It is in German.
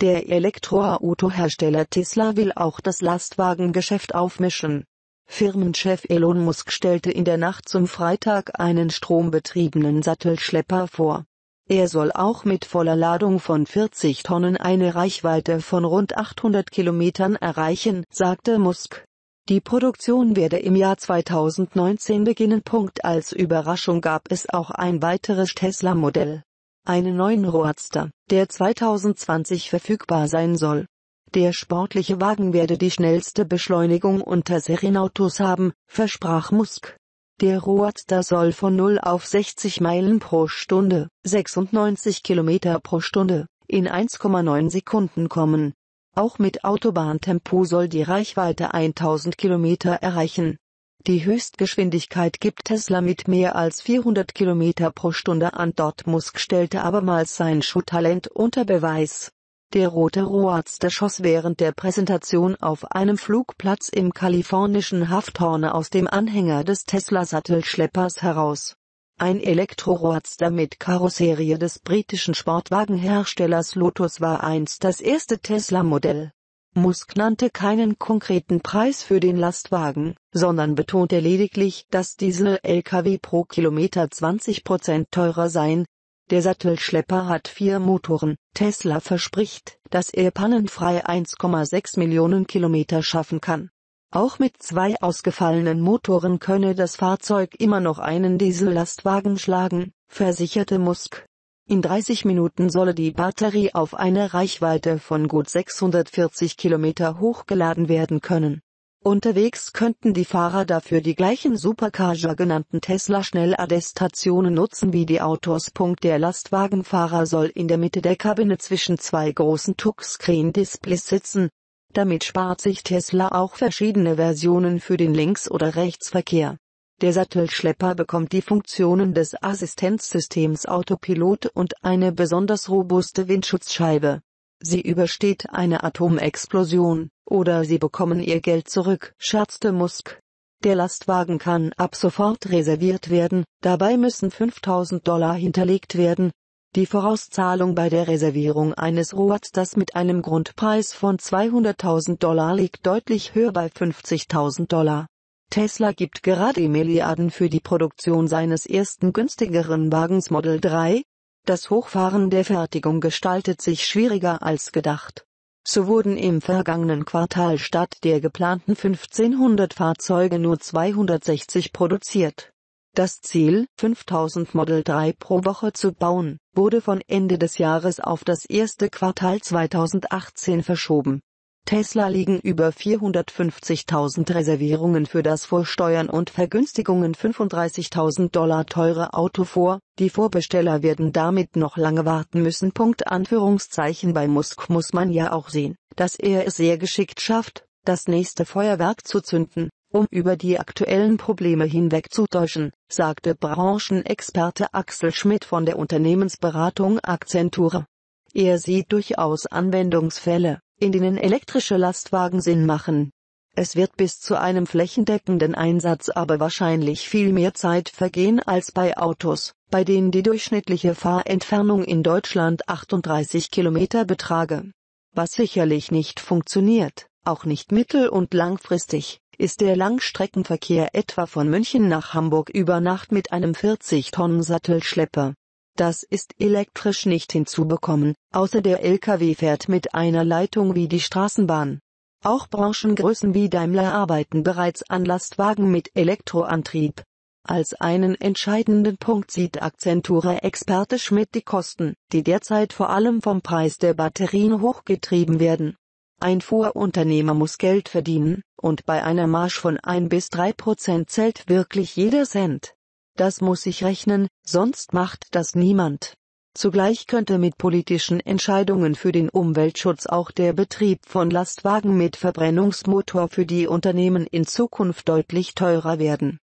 Der Elektroautohersteller Tesla will auch das Lastwagengeschäft aufmischen. Firmenchef Elon Musk stellte in der Nacht zum Freitag einen strombetriebenen Sattelschlepper vor. Er soll auch mit voller Ladung von 40 Tonnen eine Reichweite von rund 800 Kilometern erreichen, sagte Musk. Die Produktion werde im Jahr 2019 beginnen. Als Überraschung gab es auch ein weiteres Tesla-Modell einen neuen Roadster, der 2020 verfügbar sein soll. Der sportliche Wagen werde die schnellste Beschleunigung unter Serienautos haben, versprach Musk. Der Roadster soll von 0 auf 60 Meilen pro Stunde, 96 Kilometer pro Stunde, in 1,9 Sekunden kommen. Auch mit Autobahntempo soll die Reichweite 1000 Kilometer erreichen. Die Höchstgeschwindigkeit gibt Tesla mit mehr als 400 km pro Stunde an. Dort Musk stellte abermals sein Schuhtalent unter Beweis. Der rote Roadster schoss während der Präsentation auf einem Flugplatz im kalifornischen Hafthorne aus dem Anhänger des Tesla-Sattelschleppers heraus. Ein Elektro-Roadster mit Karosserie des britischen Sportwagenherstellers Lotus war einst das erste Tesla-Modell. Musk nannte keinen konkreten Preis für den Lastwagen, sondern betonte lediglich, dass diesel Lkw pro Kilometer 20 teurer seien. Der Sattelschlepper hat vier Motoren. Tesla verspricht, dass er pannenfrei 1,6 Millionen Kilometer schaffen kann. Auch mit zwei ausgefallenen Motoren könne das Fahrzeug immer noch einen Diesellastwagen schlagen, versicherte Musk. In 30 Minuten solle die Batterie auf eine Reichweite von gut 640 Kilometer hochgeladen werden können. Unterwegs könnten die Fahrer dafür die gleichen Supercharger genannten Tesla-Schnelladestationen nutzen wie die Autos. Der Lastwagenfahrer soll in der Mitte der Kabine zwischen zwei großen Touchscreen-Displays sitzen. Damit spart sich Tesla auch verschiedene Versionen für den Links- oder Rechtsverkehr. Der Sattelschlepper bekommt die Funktionen des Assistenzsystems Autopilot und eine besonders robuste Windschutzscheibe. Sie übersteht eine Atomexplosion, oder Sie bekommen Ihr Geld zurück, scherzte Musk. Der Lastwagen kann ab sofort reserviert werden, dabei müssen 5000 Dollar hinterlegt werden. Die Vorauszahlung bei der Reservierung eines Roadsters mit einem Grundpreis von 200.000 Dollar liegt deutlich höher bei 50.000 Dollar. Tesla gibt gerade Milliarden für die Produktion seines ersten günstigeren Wagens Model 3. Das Hochfahren der Fertigung gestaltet sich schwieriger als gedacht. So wurden im vergangenen Quartal statt der geplanten 1500 Fahrzeuge nur 260 produziert. Das Ziel, 5000 Model 3 pro Woche zu bauen, wurde von Ende des Jahres auf das erste Quartal 2018 verschoben. Tesla liegen über 450.000 Reservierungen für das vor Steuern und Vergünstigungen 35.000 Dollar teure Auto vor, die Vorbesteller werden damit noch lange warten müssen. Punkt Anführungszeichen bei Musk muss man ja auch sehen, dass er es sehr geschickt schafft, das nächste Feuerwerk zu zünden, um über die aktuellen Probleme hinwegzutäuschen, sagte Branchenexperte Axel Schmidt von der Unternehmensberatung Accenture. Er sieht durchaus Anwendungsfälle, in denen elektrische Lastwagen Sinn machen. Es wird bis zu einem flächendeckenden Einsatz aber wahrscheinlich viel mehr Zeit vergehen als bei Autos, bei denen die durchschnittliche Fahrentfernung in Deutschland 38 Kilometer betrage. Was sicherlich nicht funktioniert, auch nicht mittel- und langfristig, ist der Langstreckenverkehr etwa von München nach Hamburg über Nacht mit einem 40-Tonnen-Sattelschlepper, das ist elektrisch nicht hinzubekommen, außer der LKW fährt mit einer Leitung wie die Straßenbahn. Auch Branchengrößen wie Daimler arbeiten bereits an Lastwagen mit Elektroantrieb. Als einen entscheidenden Punkt sieht Accentura-Experte Schmidt die Kosten, die derzeit vor allem vom Preis der Batterien hochgetrieben werden. Ein Fuhrunternehmer muss Geld verdienen, und bei einer Marsch von 1 bis 3 Prozent zählt wirklich jeder Cent. Das muss ich rechnen, sonst macht das niemand. Zugleich könnte mit politischen Entscheidungen für den Umweltschutz auch der Betrieb von Lastwagen mit Verbrennungsmotor für die Unternehmen in Zukunft deutlich teurer werden.